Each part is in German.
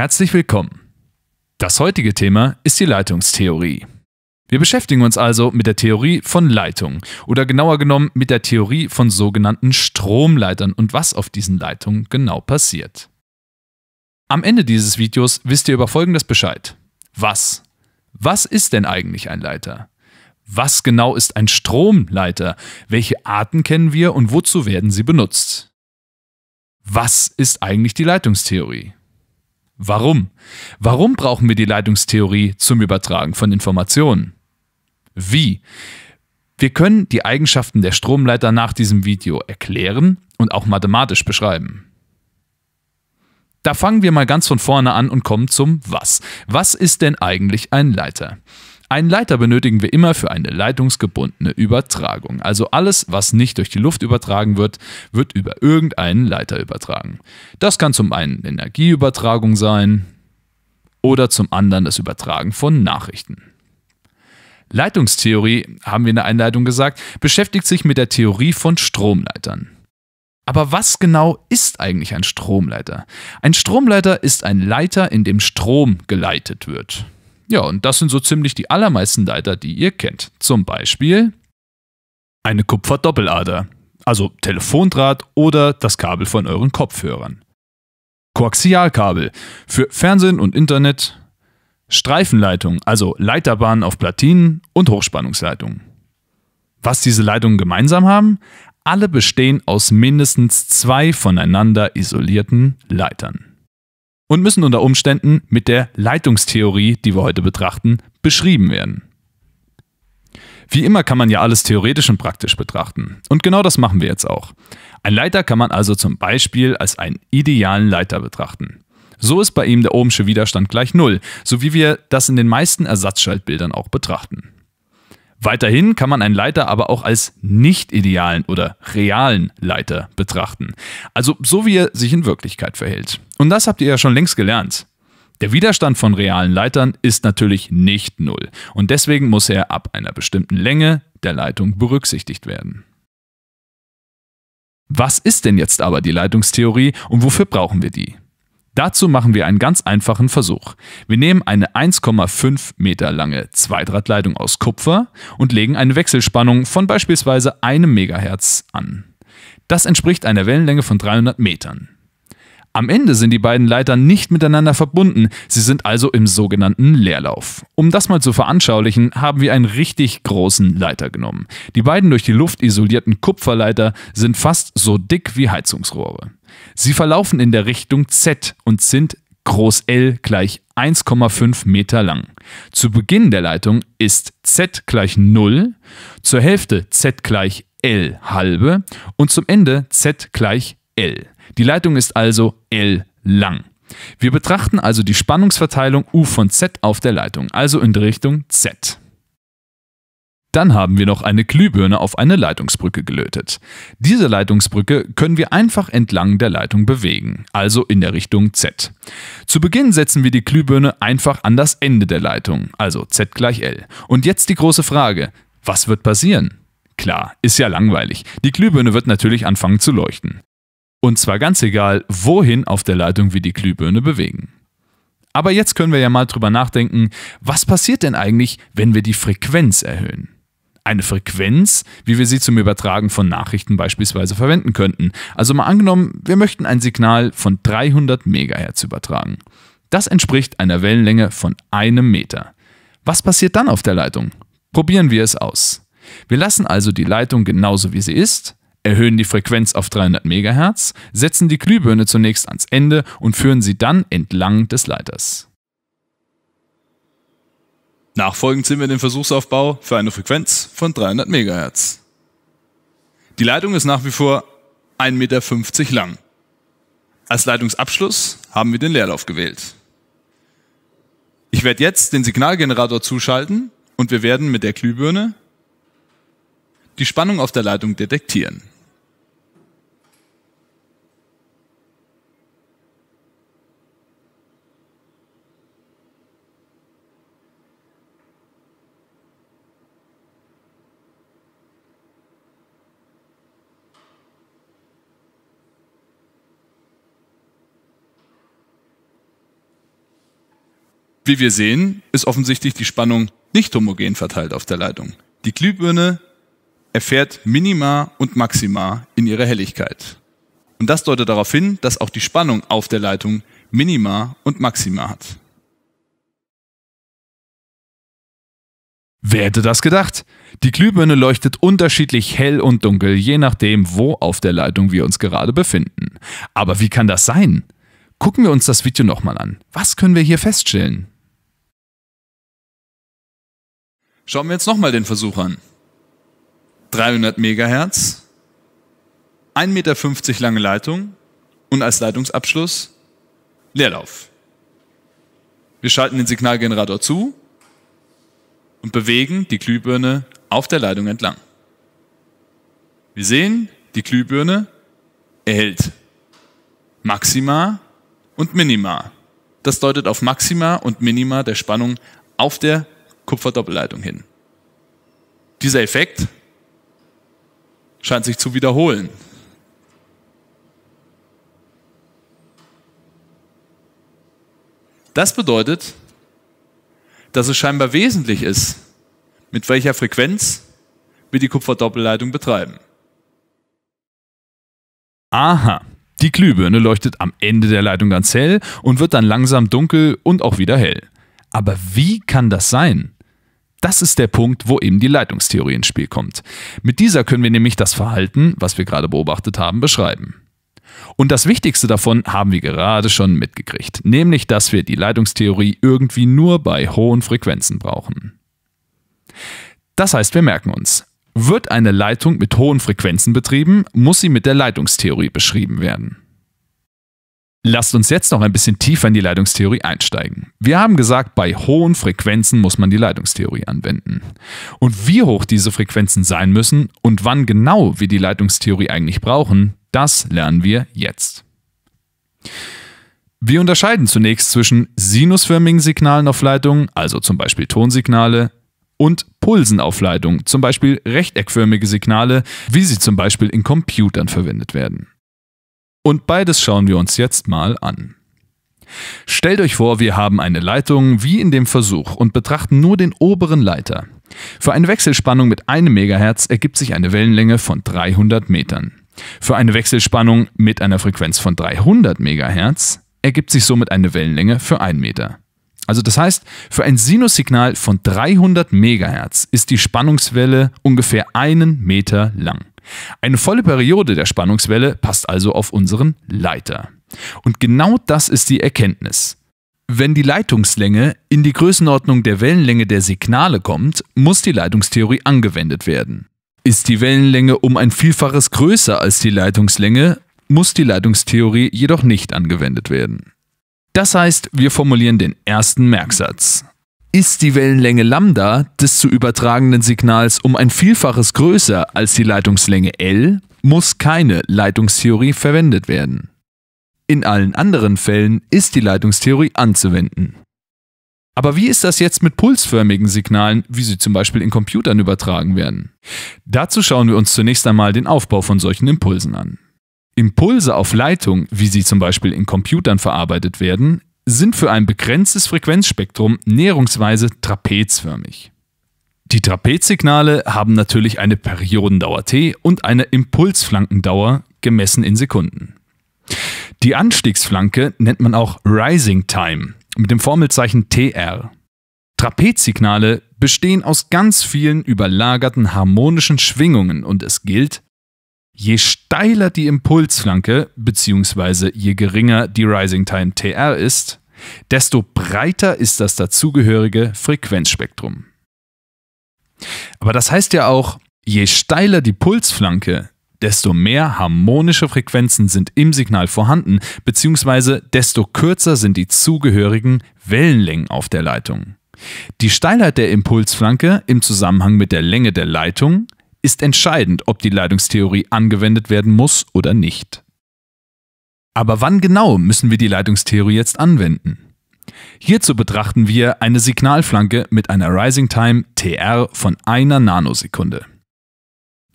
Herzlich willkommen. Das heutige Thema ist die Leitungstheorie. Wir beschäftigen uns also mit der Theorie von Leitungen oder genauer genommen mit der Theorie von sogenannten Stromleitern und was auf diesen Leitungen genau passiert. Am Ende dieses Videos wisst ihr über Folgendes Bescheid. Was? Was ist denn eigentlich ein Leiter? Was genau ist ein Stromleiter? Welche Arten kennen wir und wozu werden sie benutzt? Was ist eigentlich die Leitungstheorie? Warum? Warum brauchen wir die Leitungstheorie zum Übertragen von Informationen? Wie? Wir können die Eigenschaften der Stromleiter nach diesem Video erklären und auch mathematisch beschreiben. Da fangen wir mal ganz von vorne an und kommen zum Was. Was ist denn eigentlich ein Leiter? Einen Leiter benötigen wir immer für eine leitungsgebundene Übertragung. Also alles, was nicht durch die Luft übertragen wird, wird über irgendeinen Leiter übertragen. Das kann zum einen Energieübertragung sein oder zum anderen das Übertragen von Nachrichten. Leitungstheorie, haben wir in der Einleitung gesagt, beschäftigt sich mit der Theorie von Stromleitern. Aber was genau ist eigentlich ein Stromleiter? Ein Stromleiter ist ein Leiter, in dem Strom geleitet wird. Ja, und das sind so ziemlich die allermeisten Leiter, die ihr kennt. Zum Beispiel eine Kupferdoppelader, also Telefondraht oder das Kabel von euren Kopfhörern. Koaxialkabel für Fernsehen und Internet, Streifenleitungen, also Leiterbahnen auf Platinen und Hochspannungsleitungen. Was diese Leitungen gemeinsam haben? Alle bestehen aus mindestens zwei voneinander isolierten Leitern und müssen unter Umständen mit der Leitungstheorie, die wir heute betrachten, beschrieben werden. Wie immer kann man ja alles theoretisch und praktisch betrachten. Und genau das machen wir jetzt auch. Ein Leiter kann man also zum Beispiel als einen idealen Leiter betrachten. So ist bei ihm der ohmsche Widerstand gleich Null, so wie wir das in den meisten Ersatzschaltbildern auch betrachten. Weiterhin kann man einen Leiter aber auch als nicht idealen oder realen Leiter betrachten. Also so wie er sich in Wirklichkeit verhält. Und das habt ihr ja schon längst gelernt. Der Widerstand von realen Leitern ist natürlich nicht null und deswegen muss er ab einer bestimmten Länge der Leitung berücksichtigt werden. Was ist denn jetzt aber die Leitungstheorie und wofür brauchen wir die? Dazu machen wir einen ganz einfachen Versuch. Wir nehmen eine 1,5 Meter lange Zweidrahtleitung aus Kupfer und legen eine Wechselspannung von beispielsweise einem Megahertz an. Das entspricht einer Wellenlänge von 300 Metern. Am Ende sind die beiden Leiter nicht miteinander verbunden, sie sind also im sogenannten Leerlauf. Um das mal zu veranschaulichen, haben wir einen richtig großen Leiter genommen. Die beiden durch die Luft isolierten Kupferleiter sind fast so dick wie Heizungsrohre. Sie verlaufen in der Richtung Z und sind groß L gleich 1,5 Meter lang. Zu Beginn der Leitung ist Z gleich 0, zur Hälfte Z gleich L halbe und zum Ende Z gleich L. Die Leitung ist also L lang. Wir betrachten also die Spannungsverteilung U von Z auf der Leitung, also in Richtung Z. Dann haben wir noch eine Glühbirne auf eine Leitungsbrücke gelötet. Diese Leitungsbrücke können wir einfach entlang der Leitung bewegen, also in der Richtung Z. Zu Beginn setzen wir die Glühbirne einfach an das Ende der Leitung, also Z gleich L. Und jetzt die große Frage, was wird passieren? Klar, ist ja langweilig. Die Glühbirne wird natürlich anfangen zu leuchten. Und zwar ganz egal, wohin auf der Leitung wir die Glühbirne bewegen. Aber jetzt können wir ja mal drüber nachdenken, was passiert denn eigentlich, wenn wir die Frequenz erhöhen? Eine Frequenz, wie wir sie zum Übertragen von Nachrichten beispielsweise verwenden könnten. Also mal angenommen, wir möchten ein Signal von 300 MHz übertragen. Das entspricht einer Wellenlänge von einem Meter. Was passiert dann auf der Leitung? Probieren wir es aus. Wir lassen also die Leitung genauso wie sie ist erhöhen die Frequenz auf 300 MHz, setzen die Glühbirne zunächst ans Ende und führen sie dann entlang des Leiters. Nachfolgend sehen wir den Versuchsaufbau für eine Frequenz von 300 MHz. Die Leitung ist nach wie vor 1,50 Meter lang. Als Leitungsabschluss haben wir den Leerlauf gewählt. Ich werde jetzt den Signalgenerator zuschalten und wir werden mit der Glühbirne die Spannung auf der Leitung detektieren. Wie wir sehen, ist offensichtlich die Spannung nicht homogen verteilt auf der Leitung. Die Glühbirne erfährt Minima und Maxima in ihrer Helligkeit. Und das deutet darauf hin, dass auch die Spannung auf der Leitung Minima und Maxima hat. Wer hätte das gedacht? Die Glühbirne leuchtet unterschiedlich hell und dunkel, je nachdem, wo auf der Leitung wir uns gerade befinden. Aber wie kann das sein? Gucken wir uns das Video nochmal an. Was können wir hier feststellen? Schauen wir jetzt nochmal den Versuch an. 300 Megahertz, 1,50 Meter lange Leitung und als Leitungsabschluss Leerlauf. Wir schalten den Signalgenerator zu und bewegen die Glühbirne auf der Leitung entlang. Wir sehen, die Glühbirne erhält Maxima und Minima. Das deutet auf Maxima und Minima der Spannung auf der Kupferdoppelleitung hin. Dieser Effekt scheint sich zu wiederholen. Das bedeutet, dass es scheinbar wesentlich ist, mit welcher Frequenz wir die Kupferdoppelleitung betreiben. Aha. Die Glühbirne leuchtet am Ende der Leitung ganz hell und wird dann langsam dunkel und auch wieder hell. Aber wie kann das sein? Das ist der Punkt, wo eben die Leitungstheorie ins Spiel kommt. Mit dieser können wir nämlich das Verhalten, was wir gerade beobachtet haben, beschreiben. Und das Wichtigste davon haben wir gerade schon mitgekriegt, nämlich dass wir die Leitungstheorie irgendwie nur bei hohen Frequenzen brauchen. Das heißt, wir merken uns, wird eine Leitung mit hohen Frequenzen betrieben, muss sie mit der Leitungstheorie beschrieben werden. Lasst uns jetzt noch ein bisschen tiefer in die Leitungstheorie einsteigen. Wir haben gesagt, bei hohen Frequenzen muss man die Leitungstheorie anwenden. Und wie hoch diese Frequenzen sein müssen und wann genau wir die Leitungstheorie eigentlich brauchen, das lernen wir jetzt. Wir unterscheiden zunächst zwischen sinusförmigen Signalen auf Leitungen, also zum Beispiel Tonsignale, und Pulsenaufleitung, zum Beispiel rechteckförmige Signale, wie sie zum Beispiel in Computern verwendet werden. Und beides schauen wir uns jetzt mal an. Stellt euch vor, wir haben eine Leitung wie in dem Versuch und betrachten nur den oberen Leiter. Für eine Wechselspannung mit einem Megahertz ergibt sich eine Wellenlänge von 300 Metern. Für eine Wechselspannung mit einer Frequenz von 300 Megahertz ergibt sich somit eine Wellenlänge für 1 Meter. Also das heißt, für ein Sinussignal von 300 MHz ist die Spannungswelle ungefähr einen Meter lang. Eine volle Periode der Spannungswelle passt also auf unseren Leiter. Und genau das ist die Erkenntnis. Wenn die Leitungslänge in die Größenordnung der Wellenlänge der Signale kommt, muss die Leitungstheorie angewendet werden. Ist die Wellenlänge um ein Vielfaches größer als die Leitungslänge, muss die Leitungstheorie jedoch nicht angewendet werden. Das heißt, wir formulieren den ersten Merksatz. Ist die Wellenlänge λ des zu übertragenden Signals um ein Vielfaches größer als die Leitungslänge L, muss keine Leitungstheorie verwendet werden. In allen anderen Fällen ist die Leitungstheorie anzuwenden. Aber wie ist das jetzt mit pulsförmigen Signalen, wie sie zum Beispiel in Computern übertragen werden? Dazu schauen wir uns zunächst einmal den Aufbau von solchen Impulsen an. Impulse auf Leitung, wie sie zum Beispiel in Computern verarbeitet werden, sind für ein begrenztes Frequenzspektrum näherungsweise trapezförmig. Die Trapezsignale haben natürlich eine Periodendauer t und eine Impulsflankendauer gemessen in Sekunden. Die Anstiegsflanke nennt man auch Rising Time mit dem Formelzeichen TR. Trapezsignale bestehen aus ganz vielen überlagerten harmonischen Schwingungen und es gilt, Je steiler die Impulsflanke bzw. je geringer die Rising Time TR ist, desto breiter ist das dazugehörige Frequenzspektrum. Aber das heißt ja auch, je steiler die Pulsflanke, desto mehr harmonische Frequenzen sind im Signal vorhanden, bzw. desto kürzer sind die zugehörigen Wellenlängen auf der Leitung. Die Steilheit der Impulsflanke im Zusammenhang mit der Länge der Leitung ist entscheidend, ob die Leitungstheorie angewendet werden muss oder nicht. Aber wann genau müssen wir die Leitungstheorie jetzt anwenden? Hierzu betrachten wir eine Signalflanke mit einer Rising Time TR von einer Nanosekunde.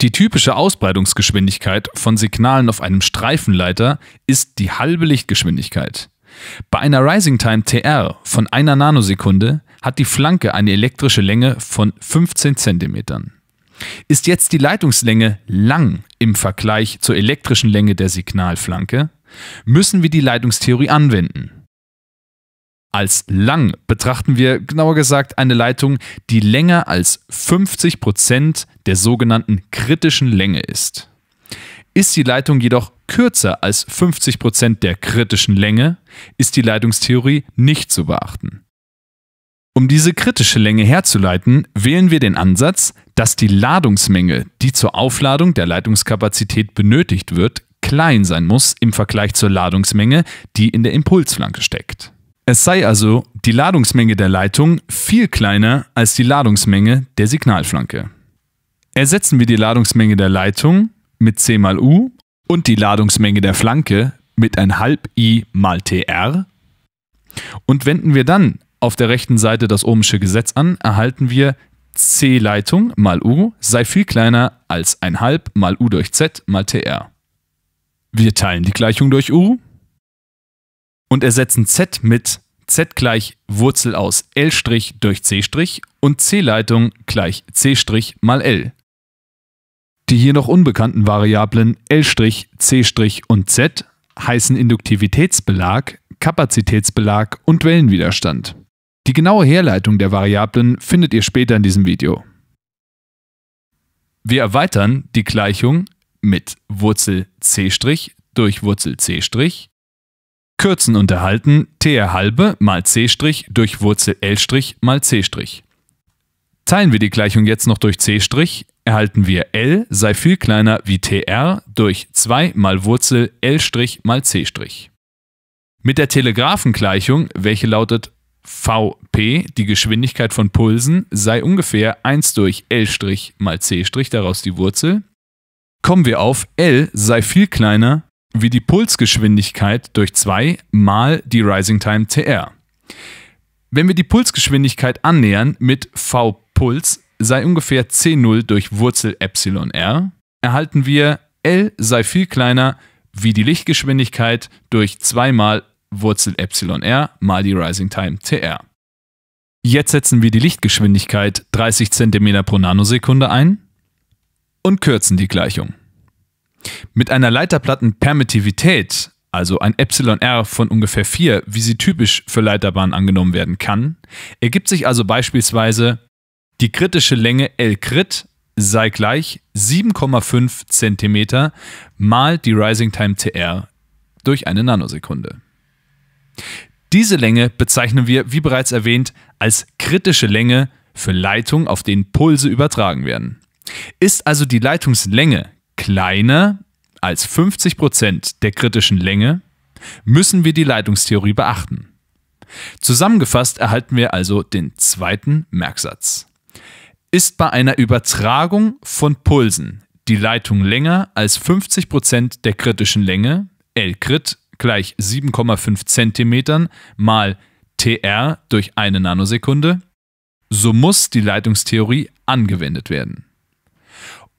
Die typische Ausbreitungsgeschwindigkeit von Signalen auf einem Streifenleiter ist die halbe Lichtgeschwindigkeit. Bei einer Rising Time TR von einer Nanosekunde hat die Flanke eine elektrische Länge von 15 cm. Ist jetzt die Leitungslänge lang im Vergleich zur elektrischen Länge der Signalflanke, müssen wir die Leitungstheorie anwenden. Als lang betrachten wir genauer gesagt eine Leitung, die länger als 50% der sogenannten kritischen Länge ist. Ist die Leitung jedoch kürzer als 50% der kritischen Länge, ist die Leitungstheorie nicht zu beachten. Um diese kritische Länge herzuleiten, wählen wir den Ansatz, dass die Ladungsmenge, die zur Aufladung der Leitungskapazität benötigt wird, klein sein muss im Vergleich zur Ladungsmenge, die in der Impulsflanke steckt. Es sei also die Ladungsmenge der Leitung viel kleiner als die Ladungsmenge der Signalflanke. Ersetzen wir die Ladungsmenge der Leitung mit C mal U und die Ladungsmenge der Flanke mit 1,5 I mal TR und wenden wir dann auf der rechten Seite das ohmsche Gesetz an, erhalten wir C-Leitung mal U sei viel kleiner als 1,5 mal U durch Z mal TR. Wir teilen die Gleichung durch U und ersetzen Z mit Z gleich Wurzel aus L' durch C' und C-Leitung gleich C' mal L. Die hier noch unbekannten Variablen L', C' und Z heißen Induktivitätsbelag, Kapazitätsbelag und Wellenwiderstand. Die genaue Herleitung der Variablen findet ihr später in diesem Video. Wir erweitern die Gleichung mit Wurzel c' durch Wurzel c', kürzen und erhalten tr halbe mal c' durch Wurzel l' mal c'. Teilen wir die Gleichung jetzt noch durch c', erhalten wir L sei viel kleiner wie TR durch 2 mal Wurzel L' mal C'. Mit der telegraphen welche lautet Vp, die Geschwindigkeit von Pulsen, sei ungefähr 1 durch L' mal C', daraus die Wurzel. Kommen wir auf L sei viel kleiner wie die Pulsgeschwindigkeit durch 2 mal die Rising Time TR. Wenn wir die Pulsgeschwindigkeit annähern mit V-Puls sei ungefähr C0 durch Wurzel Epsilon R, erhalten wir L sei viel kleiner wie die Lichtgeschwindigkeit durch 2 mal Wurzel Epsilon R mal die Rising Time TR. Jetzt setzen wir die Lichtgeschwindigkeit 30 cm pro Nanosekunde ein und kürzen die Gleichung. Mit einer Leiterplattenpermittivität, also ein Epsilon R von ungefähr 4, wie sie typisch für Leiterbahnen angenommen werden kann, ergibt sich also beispielsweise die kritische Länge L crit sei gleich 7,5 cm mal die Rising Time TR durch eine Nanosekunde. Diese Länge bezeichnen wir, wie bereits erwähnt, als kritische Länge für Leitungen, auf denen Pulse übertragen werden. Ist also die Leitungslänge kleiner als 50% der kritischen Länge, müssen wir die Leitungstheorie beachten. Zusammengefasst erhalten wir also den zweiten Merksatz. Ist bei einer Übertragung von Pulsen die Leitung länger als 50% der kritischen Länge, l krit gleich 7,5 Zentimetern mal TR durch eine Nanosekunde, so muss die Leitungstheorie angewendet werden.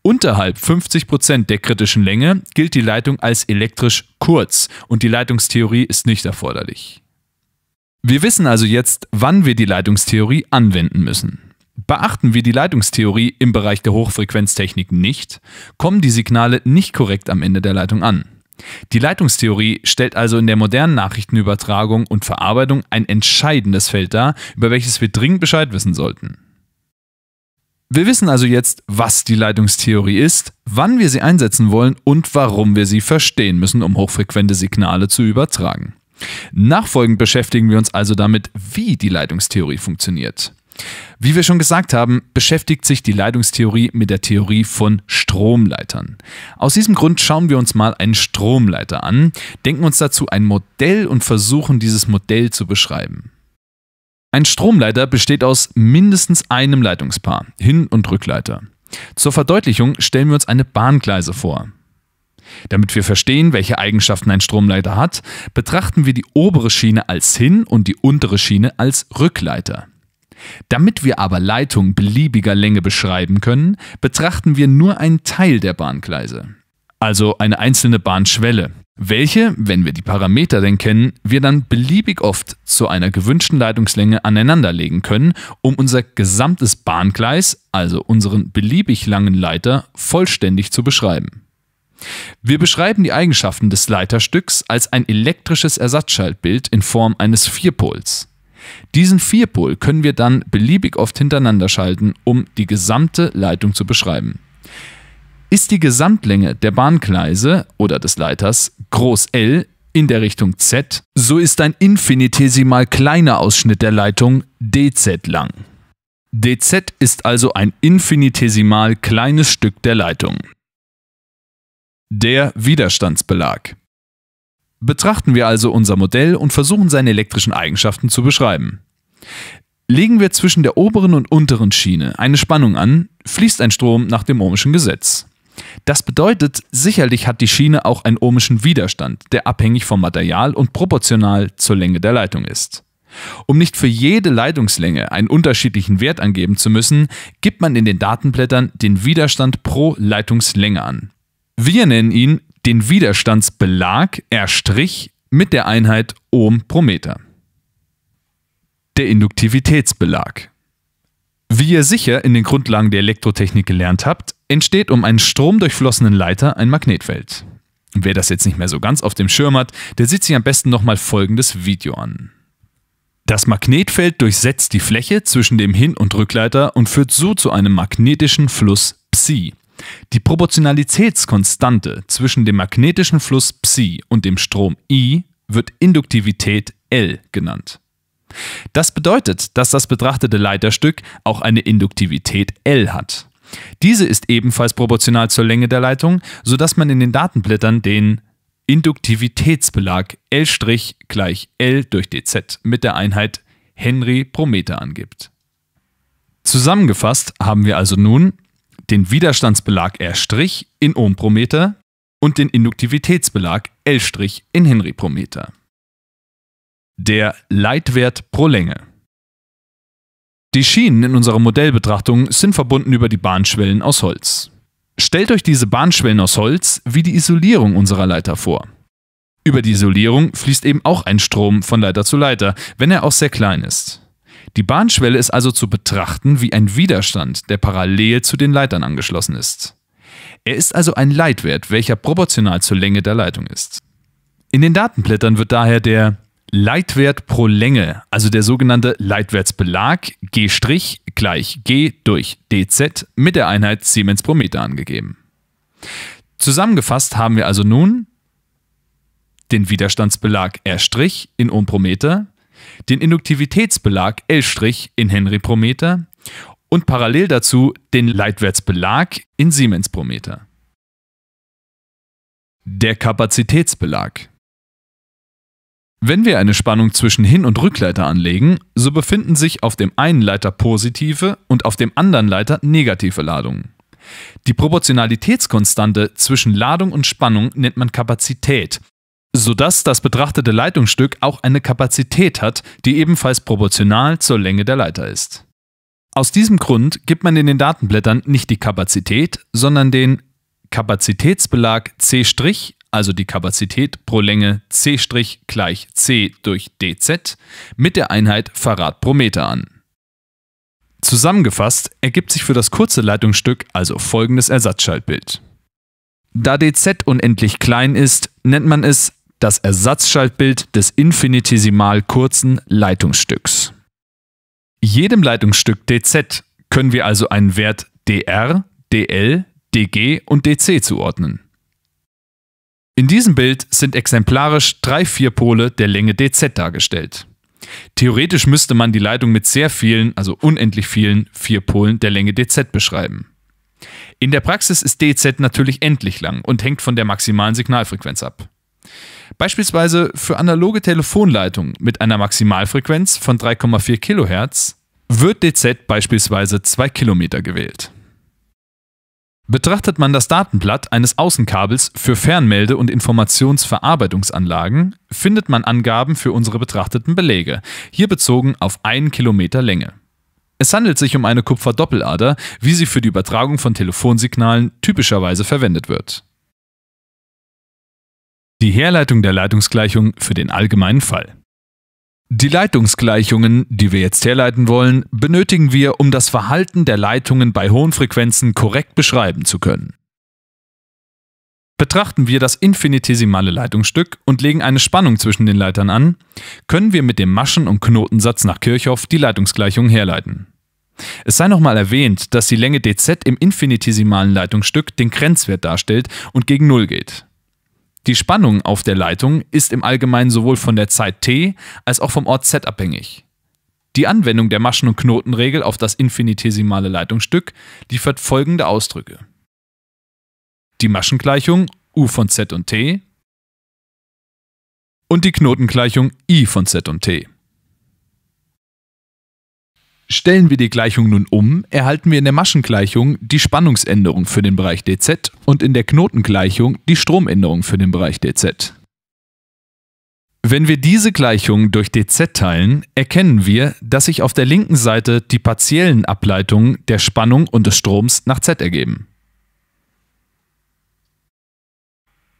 Unterhalb 50% der kritischen Länge gilt die Leitung als elektrisch kurz und die Leitungstheorie ist nicht erforderlich. Wir wissen also jetzt, wann wir die Leitungstheorie anwenden müssen. Beachten wir die Leitungstheorie im Bereich der Hochfrequenztechnik nicht, kommen die Signale nicht korrekt am Ende der Leitung an. Die Leitungstheorie stellt also in der modernen Nachrichtenübertragung und Verarbeitung ein entscheidendes Feld dar, über welches wir dringend Bescheid wissen sollten. Wir wissen also jetzt, was die Leitungstheorie ist, wann wir sie einsetzen wollen und warum wir sie verstehen müssen, um hochfrequente Signale zu übertragen. Nachfolgend beschäftigen wir uns also damit, wie die Leitungstheorie funktioniert. Wie wir schon gesagt haben, beschäftigt sich die Leitungstheorie mit der Theorie von Stromleitern. Aus diesem Grund schauen wir uns mal einen Stromleiter an, denken uns dazu ein Modell und versuchen dieses Modell zu beschreiben. Ein Stromleiter besteht aus mindestens einem Leitungspaar, Hin- und Rückleiter. Zur Verdeutlichung stellen wir uns eine Bahngleise vor. Damit wir verstehen, welche Eigenschaften ein Stromleiter hat, betrachten wir die obere Schiene als Hin- und die untere Schiene als Rückleiter. Damit wir aber Leitungen beliebiger Länge beschreiben können, betrachten wir nur einen Teil der Bahngleise, also eine einzelne Bahnschwelle, welche, wenn wir die Parameter denn kennen, wir dann beliebig oft zu einer gewünschten Leitungslänge aneinanderlegen können, um unser gesamtes Bahngleis, also unseren beliebig langen Leiter, vollständig zu beschreiben. Wir beschreiben die Eigenschaften des Leiterstücks als ein elektrisches Ersatzschaltbild in Form eines Vierpols. Diesen Vierpol können wir dann beliebig oft hintereinander schalten, um die gesamte Leitung zu beschreiben. Ist die Gesamtlänge der Bahngleise oder des Leiters groß L in der Richtung Z, so ist ein infinitesimal kleiner Ausschnitt der Leitung DZ lang. DZ ist also ein infinitesimal kleines Stück der Leitung. Der Widerstandsbelag. Betrachten wir also unser Modell und versuchen seine elektrischen Eigenschaften zu beschreiben. Legen wir zwischen der oberen und unteren Schiene eine Spannung an, fließt ein Strom nach dem ohmischen Gesetz. Das bedeutet, sicherlich hat die Schiene auch einen ohmischen Widerstand, der abhängig vom Material und proportional zur Länge der Leitung ist. Um nicht für jede Leitungslänge einen unterschiedlichen Wert angeben zu müssen, gibt man in den Datenblättern den Widerstand pro Leitungslänge an. Wir nennen ihn den Widerstandsbelag R' mit der Einheit Ohm pro Meter. Der Induktivitätsbelag. Wie ihr sicher in den Grundlagen der Elektrotechnik gelernt habt, entsteht um einen stromdurchflossenen Leiter ein Magnetfeld. Wer das jetzt nicht mehr so ganz auf dem Schirm hat, der sieht sich am besten nochmal folgendes Video an. Das Magnetfeld durchsetzt die Fläche zwischen dem Hin- und Rückleiter und führt so zu einem magnetischen Fluss Psi, die Proportionalitätskonstante zwischen dem magnetischen Fluss Psi und dem Strom I wird Induktivität L genannt. Das bedeutet, dass das betrachtete Leiterstück auch eine Induktivität L hat. Diese ist ebenfalls proportional zur Länge der Leitung, sodass man in den Datenblättern den Induktivitätsbelag L' gleich L durch dz mit der Einheit Henry pro Meter angibt. Zusammengefasst haben wir also nun den Widerstandsbelag R' in Ohm pro Meter und den Induktivitätsbelag L' in Henry pro Meter. Der Leitwert pro Länge. Die Schienen in unserer Modellbetrachtung sind verbunden über die Bahnschwellen aus Holz. Stellt euch diese Bahnschwellen aus Holz wie die Isolierung unserer Leiter vor. Über die Isolierung fließt eben auch ein Strom von Leiter zu Leiter, wenn er auch sehr klein ist. Die Bahnschwelle ist also zu betrachten wie ein Widerstand, der parallel zu den Leitern angeschlossen ist. Er ist also ein Leitwert, welcher proportional zur Länge der Leitung ist. In den Datenblättern wird daher der Leitwert pro Länge, also der sogenannte Leitwertsbelag G' gleich G durch dz mit der Einheit Siemens pro Meter angegeben. Zusammengefasst haben wir also nun den Widerstandsbelag R' in Ohm pro Meter, den Induktivitätsbelag L' in Henry pro Meter und parallel dazu den Leitwertsbelag in Siemens pro Meter. Der Kapazitätsbelag. Wenn wir eine Spannung zwischen Hin- und Rückleiter anlegen, so befinden sich auf dem einen Leiter positive und auf dem anderen Leiter negative Ladungen. Die Proportionalitätskonstante zwischen Ladung und Spannung nennt man Kapazität sodass das betrachtete Leitungsstück auch eine Kapazität hat, die ebenfalls proportional zur Länge der Leiter ist. Aus diesem Grund gibt man in den Datenblättern nicht die Kapazität, sondern den Kapazitätsbelag C', also die Kapazität pro Länge C' gleich C durch dz, mit der Einheit Farad pro Meter an. Zusammengefasst ergibt sich für das kurze Leitungsstück also folgendes Ersatzschaltbild. Da dz unendlich klein ist, nennt man es das Ersatzschaltbild des infinitesimal kurzen Leitungsstücks. Jedem Leitungsstück dz können wir also einen Wert dr, dl, dg und dc zuordnen. In diesem Bild sind exemplarisch drei Vierpole der Länge dz dargestellt. Theoretisch müsste man die Leitung mit sehr vielen, also unendlich vielen Vierpolen der Länge dz beschreiben. In der Praxis ist dz natürlich endlich lang und hängt von der maximalen Signalfrequenz ab. Beispielsweise für analoge Telefonleitungen mit einer Maximalfrequenz von 3,4 kHz wird DZ beispielsweise 2 Kilometer gewählt. Betrachtet man das Datenblatt eines Außenkabels für Fernmelde- und Informationsverarbeitungsanlagen, findet man Angaben für unsere betrachteten Beläge, hier bezogen auf 1 Kilometer Länge. Es handelt sich um eine Kupferdoppelader, wie sie für die Übertragung von Telefonsignalen typischerweise verwendet wird. Die Herleitung der Leitungsgleichung für den allgemeinen Fall. Die Leitungsgleichungen, die wir jetzt herleiten wollen, benötigen wir, um das Verhalten der Leitungen bei hohen Frequenzen korrekt beschreiben zu können. Betrachten wir das infinitesimale Leitungsstück und legen eine Spannung zwischen den Leitern an, können wir mit dem Maschen- und Knotensatz nach Kirchhoff die Leitungsgleichung herleiten. Es sei nochmal erwähnt, dass die Länge dz im infinitesimalen Leitungsstück den Grenzwert darstellt und gegen Null geht. Die Spannung auf der Leitung ist im Allgemeinen sowohl von der Zeit t als auch vom Ort z abhängig. Die Anwendung der Maschen- und Knotenregel auf das infinitesimale Leitungsstück liefert folgende Ausdrücke. Die Maschengleichung u von z und t und die Knotengleichung i von z und t. Stellen wir die Gleichung nun um, erhalten wir in der Maschengleichung die Spannungsänderung für den Bereich dz und in der Knotengleichung die Stromänderung für den Bereich dz. Wenn wir diese Gleichung durch dz teilen, erkennen wir, dass sich auf der linken Seite die partiellen Ableitungen der Spannung und des Stroms nach z ergeben.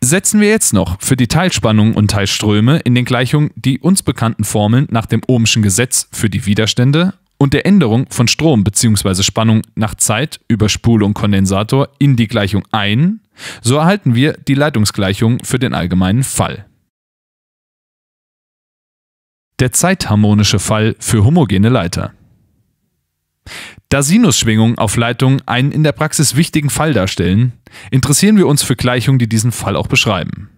Setzen wir jetzt noch für die Teilspannungen und Teilströme in den Gleichungen die uns bekannten Formeln nach dem Ohmschen Gesetz für die Widerstände und der Änderung von Strom bzw. Spannung nach Zeit über Spule und Kondensator in die Gleichung ein, so erhalten wir die Leitungsgleichung für den allgemeinen Fall. Der zeitharmonische Fall für homogene Leiter. Da Sinusschwingungen auf Leitungen einen in der Praxis wichtigen Fall darstellen, interessieren wir uns für Gleichungen, die diesen Fall auch beschreiben.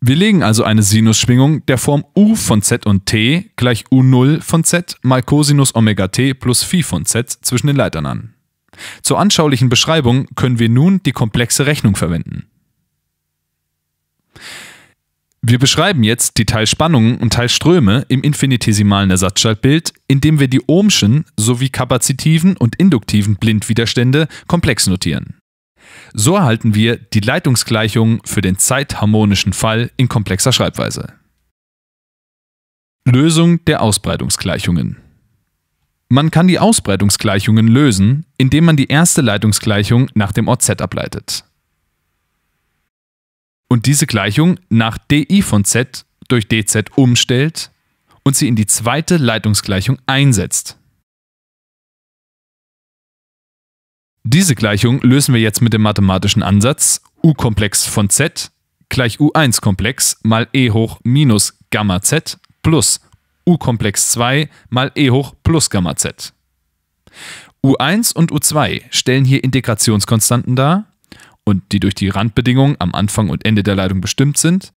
Wir legen also eine Sinusschwingung der Form u von z und t gleich u0 von z mal Cosinus Omega t plus phi von z zwischen den Leitern an. Zur anschaulichen Beschreibung können wir nun die komplexe Rechnung verwenden. Wir beschreiben jetzt die Teilspannungen und Teilströme im infinitesimalen Ersatzschaltbild, indem wir die ohmschen sowie kapazitiven und induktiven Blindwiderstände komplex notieren. So erhalten wir die Leitungsgleichung für den zeitharmonischen Fall in komplexer Schreibweise. Lösung der Ausbreitungsgleichungen Man kann die Ausbreitungsgleichungen lösen, indem man die erste Leitungsgleichung nach dem Ort z ableitet. Und diese Gleichung nach di von z durch dz umstellt und sie in die zweite Leitungsgleichung einsetzt, Diese Gleichung lösen wir jetzt mit dem mathematischen Ansatz u-Komplex von z gleich u1-Komplex mal e hoch minus Gamma z plus u-Komplex 2 mal e hoch plus Gamma z. U1 und U2 stellen hier Integrationskonstanten dar und die durch die Randbedingungen am Anfang und Ende der Leitung bestimmt sind.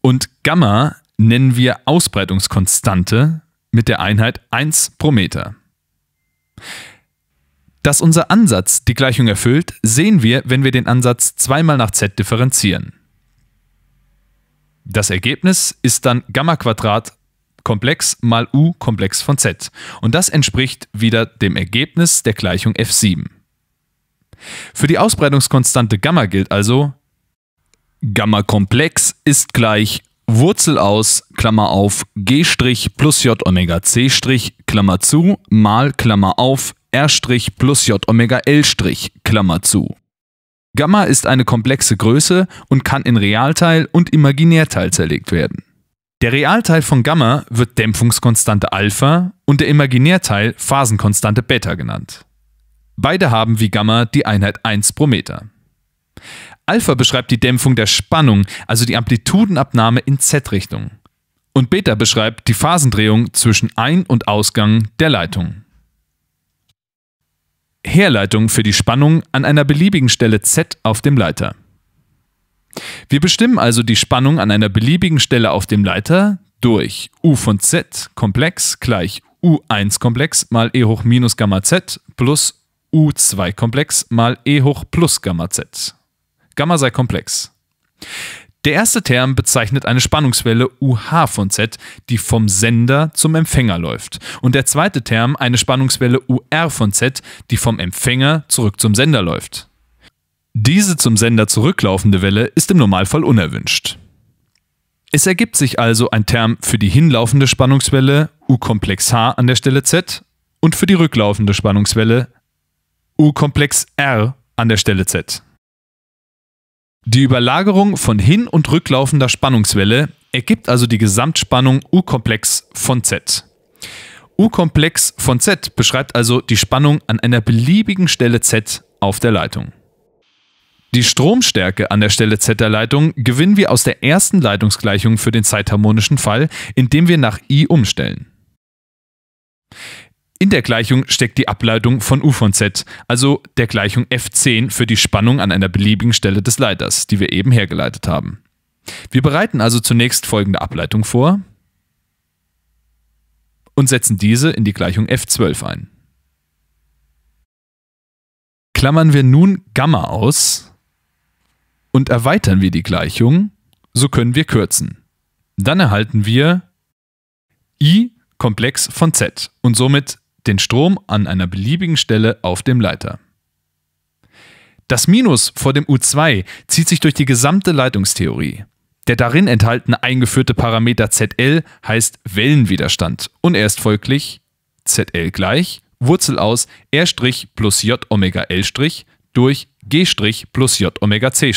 Und Gamma nennen wir Ausbreitungskonstante mit der Einheit 1 pro Meter. Dass unser Ansatz die Gleichung erfüllt, sehen wir, wenn wir den Ansatz zweimal nach z differenzieren. Das Ergebnis ist dann Gamma Quadrat komplex mal u komplex von z. Und das entspricht wieder dem Ergebnis der Gleichung f7. Für die Ausbreitungskonstante Gamma gilt also, Gamma komplex ist gleich Wurzel aus, Klammer auf, g' plus j Omega c', Klammer zu, mal Klammer auf, R' plus J Omega L', Klammer zu. Gamma ist eine komplexe Größe und kann in Realteil und Imaginärteil zerlegt werden. Der Realteil von Gamma wird Dämpfungskonstante Alpha und der Imaginärteil Phasenkonstante Beta genannt. Beide haben wie Gamma die Einheit 1 pro Meter. Alpha beschreibt die Dämpfung der Spannung, also die Amplitudenabnahme in Z-Richtung. Und Beta beschreibt die Phasendrehung zwischen Ein- und Ausgang der Leitung. Herleitung für die Spannung an einer beliebigen Stelle Z auf dem Leiter. Wir bestimmen also die Spannung an einer beliebigen Stelle auf dem Leiter durch U von Z komplex gleich U1 komplex mal E hoch minus Gamma Z plus U2 komplex mal E hoch plus Gamma Z. Gamma sei komplex. Der erste Term bezeichnet eine Spannungswelle UH von Z, die vom Sender zum Empfänger läuft. Und der zweite Term eine Spannungswelle UR von Z, die vom Empfänger zurück zum Sender läuft. Diese zum Sender zurücklaufende Welle ist im Normalfall unerwünscht. Es ergibt sich also ein Term für die hinlaufende Spannungswelle U-Komplex H an der Stelle Z und für die rücklaufende Spannungswelle U-Komplex R an der Stelle Z. Die Überlagerung von hin- und rücklaufender Spannungswelle ergibt also die Gesamtspannung U-Komplex von Z. U-Komplex von Z beschreibt also die Spannung an einer beliebigen Stelle Z auf der Leitung. Die Stromstärke an der Stelle Z der Leitung gewinnen wir aus der ersten Leitungsgleichung für den zeitharmonischen Fall, indem wir nach I umstellen. In der Gleichung steckt die Ableitung von U von Z, also der Gleichung F10 für die Spannung an einer beliebigen Stelle des Leiters, die wir eben hergeleitet haben. Wir bereiten also zunächst folgende Ableitung vor und setzen diese in die Gleichung F12 ein. Klammern wir nun Gamma aus und erweitern wir die Gleichung, so können wir kürzen. Dann erhalten wir i komplex von z und somit den Strom an einer beliebigen Stelle auf dem Leiter. Das Minus vor dem U2 zieht sich durch die gesamte Leitungstheorie. Der darin enthaltene eingeführte Parameter ZL heißt Wellenwiderstand und er ist folglich ZL gleich Wurzel aus R' plus J Omega L' durch G' plus J Omega C'.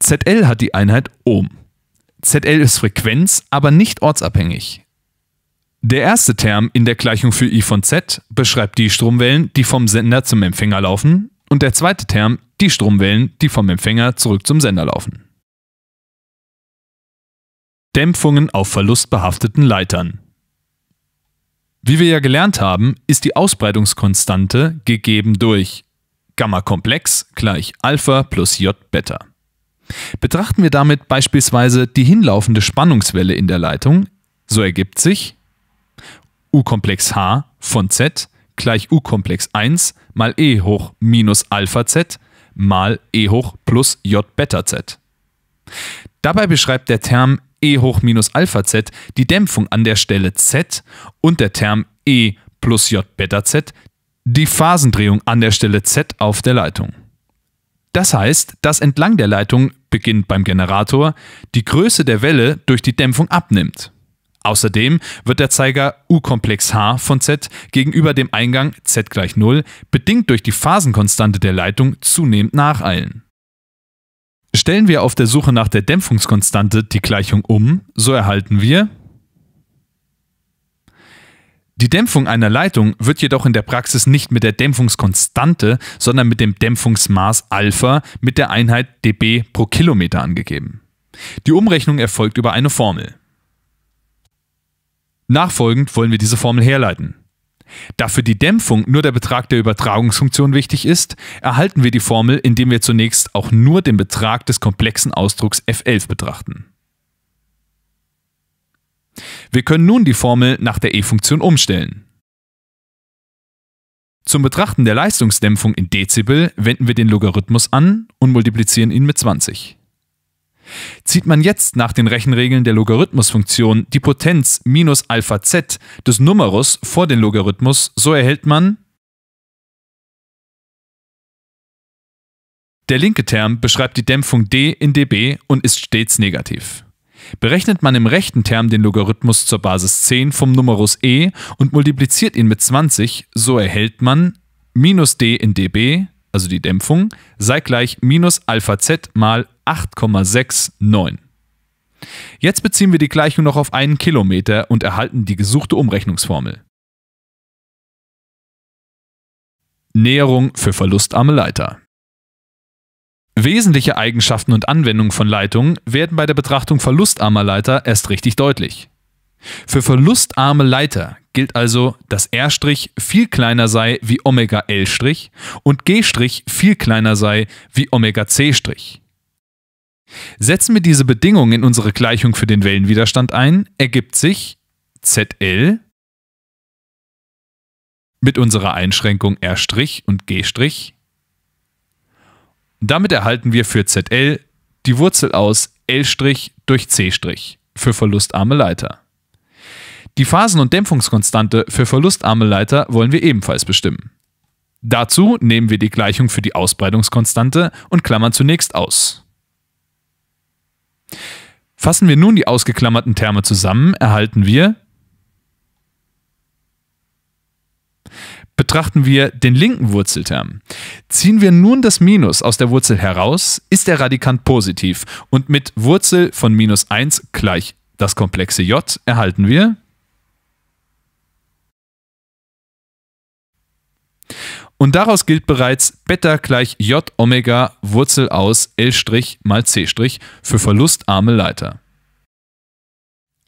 ZL hat die Einheit Ohm. ZL ist Frequenz, aber nicht ortsabhängig. Der erste Term in der Gleichung für I von Z beschreibt die Stromwellen, die vom Sender zum Empfänger laufen, und der zweite Term die Stromwellen, die vom Empfänger zurück zum Sender laufen. Dämpfungen auf verlustbehafteten Leitern. Wie wir ja gelernt haben, ist die Ausbreitungskonstante gegeben durch Gamma-Komplex gleich Alpha plus J Beta. Betrachten wir damit beispielsweise die hinlaufende Spannungswelle in der Leitung, so ergibt sich U-Komplex H von Z gleich U-Komplex 1 mal E hoch minus Alpha Z mal E hoch plus J Beta Z. Dabei beschreibt der Term E hoch minus Alpha Z die Dämpfung an der Stelle Z und der Term E plus J Beta Z die Phasendrehung an der Stelle Z auf der Leitung. Das heißt, dass entlang der Leitung, beginnt beim Generator, die Größe der Welle durch die Dämpfung abnimmt. Außerdem wird der Zeiger U-Komplex H von Z gegenüber dem Eingang Z gleich 0 bedingt durch die Phasenkonstante der Leitung zunehmend nacheilen. Stellen wir auf der Suche nach der Dämpfungskonstante die Gleichung um, so erhalten wir die Dämpfung einer Leitung wird jedoch in der Praxis nicht mit der Dämpfungskonstante, sondern mit dem Dämpfungsmaß Alpha mit der Einheit dB pro Kilometer angegeben. Die Umrechnung erfolgt über eine Formel. Nachfolgend wollen wir diese Formel herleiten. Da für die Dämpfung nur der Betrag der Übertragungsfunktion wichtig ist, erhalten wir die Formel, indem wir zunächst auch nur den Betrag des komplexen Ausdrucks f11 betrachten. Wir können nun die Formel nach der E-Funktion umstellen. Zum Betrachten der Leistungsdämpfung in Dezibel wenden wir den Logarithmus an und multiplizieren ihn mit 20. Zieht man jetzt nach den Rechenregeln der Logarithmusfunktion die Potenz minus Alpha z des Numerus vor den Logarithmus, so erhält man Der linke Term beschreibt die Dämpfung d in dB und ist stets negativ. Berechnet man im rechten Term den Logarithmus zur Basis 10 vom Numerus e und multipliziert ihn mit 20, so erhält man minus d in dB also die Dämpfung, sei gleich minus Alpha Z mal 8,69. Jetzt beziehen wir die Gleichung noch auf einen Kilometer und erhalten die gesuchte Umrechnungsformel. Näherung für verlustarme Leiter. Wesentliche Eigenschaften und Anwendungen von Leitungen werden bei der Betrachtung verlustarmer Leiter erst richtig deutlich. Für verlustarme Leiter gilt also, dass R' viel kleiner sei wie Omega L' und G' viel kleiner sei wie Omega C'. Setzen wir diese Bedingung in unsere Gleichung für den Wellenwiderstand ein, ergibt sich ZL mit unserer Einschränkung R' und G'. Damit erhalten wir für ZL die Wurzel aus L' durch C' für verlustarme Leiter. Die Phasen- und Dämpfungskonstante für verlustarme Leiter wollen wir ebenfalls bestimmen. Dazu nehmen wir die Gleichung für die Ausbreitungskonstante und klammern zunächst aus. Fassen wir nun die ausgeklammerten Terme zusammen, erhalten wir betrachten wir den linken Wurzelterm. Ziehen wir nun das Minus aus der Wurzel heraus, ist der Radikant positiv und mit Wurzel von minus 1 gleich das komplexe j erhalten wir Und daraus gilt bereits Beta gleich J Omega Wurzel aus L' mal C' für verlustarme Leiter.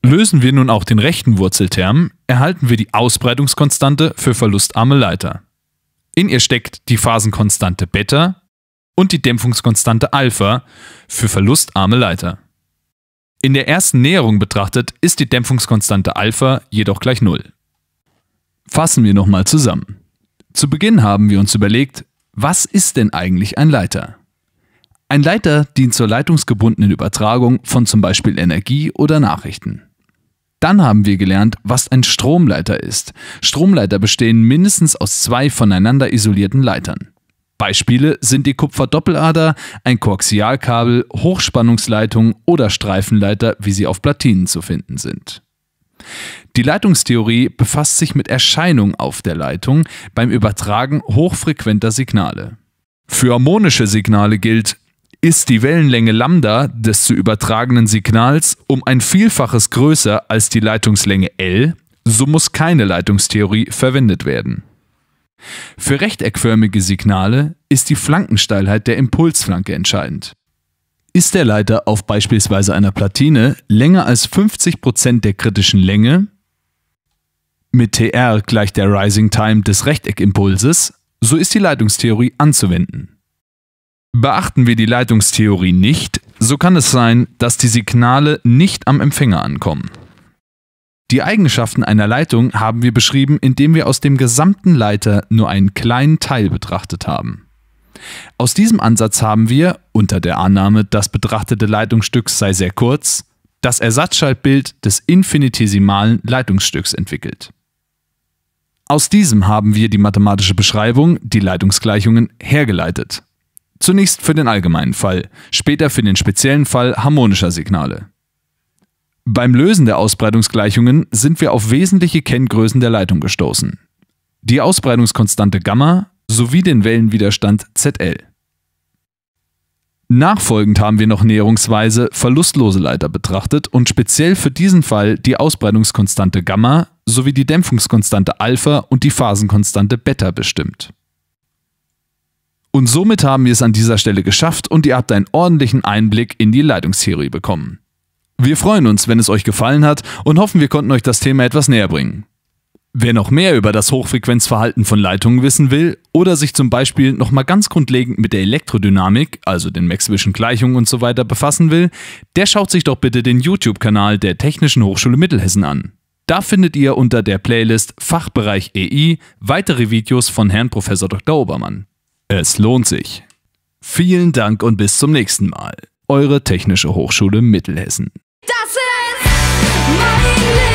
Lösen wir nun auch den rechten Wurzelterm, erhalten wir die Ausbreitungskonstante für verlustarme Leiter. In ihr steckt die Phasenkonstante Beta und die Dämpfungskonstante Alpha für verlustarme Leiter. In der ersten Näherung betrachtet ist die Dämpfungskonstante Alpha jedoch gleich Null. Fassen wir nochmal zusammen. Zu Beginn haben wir uns überlegt, was ist denn eigentlich ein Leiter? Ein Leiter dient zur leitungsgebundenen Übertragung von zum Beispiel Energie oder Nachrichten. Dann haben wir gelernt, was ein Stromleiter ist. Stromleiter bestehen mindestens aus zwei voneinander isolierten Leitern. Beispiele sind die Kupferdoppelader, ein Koaxialkabel, Hochspannungsleitung oder Streifenleiter, wie sie auf Platinen zu finden sind. Die Leitungstheorie befasst sich mit Erscheinung auf der Leitung beim Übertragen hochfrequenter Signale. Für harmonische Signale gilt, ist die Wellenlänge Lambda des zu übertragenen Signals um ein Vielfaches größer als die Leitungslänge L, so muss keine Leitungstheorie verwendet werden. Für rechteckförmige Signale ist die Flankensteilheit der Impulsflanke entscheidend. Ist der Leiter auf beispielsweise einer Platine länger als 50% der kritischen Länge, mit TR gleich der Rising Time des Rechteckimpulses, so ist die Leitungstheorie anzuwenden. Beachten wir die Leitungstheorie nicht, so kann es sein, dass die Signale nicht am Empfänger ankommen. Die Eigenschaften einer Leitung haben wir beschrieben, indem wir aus dem gesamten Leiter nur einen kleinen Teil betrachtet haben. Aus diesem Ansatz haben wir, unter der Annahme, das betrachtete Leitungsstück sei sehr kurz, das Ersatzschaltbild des infinitesimalen Leitungsstücks entwickelt. Aus diesem haben wir die mathematische Beschreibung, die Leitungsgleichungen, hergeleitet. Zunächst für den allgemeinen Fall, später für den speziellen Fall harmonischer Signale. Beim Lösen der Ausbreitungsgleichungen sind wir auf wesentliche Kenngrößen der Leitung gestoßen. Die Ausbreitungskonstante Gamma, sowie den Wellenwiderstand ZL. Nachfolgend haben wir noch näherungsweise verlustlose Leiter betrachtet und speziell für diesen Fall die Ausbreitungskonstante Gamma sowie die Dämpfungskonstante Alpha und die Phasenkonstante Beta bestimmt. Und somit haben wir es an dieser Stelle geschafft und ihr habt einen ordentlichen Einblick in die Leitungstheorie bekommen. Wir freuen uns, wenn es euch gefallen hat und hoffen, wir konnten euch das Thema etwas näher bringen. Wer noch mehr über das Hochfrequenzverhalten von Leitungen wissen will oder sich zum Beispiel nochmal ganz grundlegend mit der Elektrodynamik, also den Maxwell'schen Gleichungen und so weiter befassen will, der schaut sich doch bitte den YouTube-Kanal der Technischen Hochschule Mittelhessen an. Da findet ihr unter der Playlist Fachbereich EI weitere Videos von Herrn Prof. Dr. Obermann. Es lohnt sich. Vielen Dank und bis zum nächsten Mal. Eure Technische Hochschule Mittelhessen. Das ist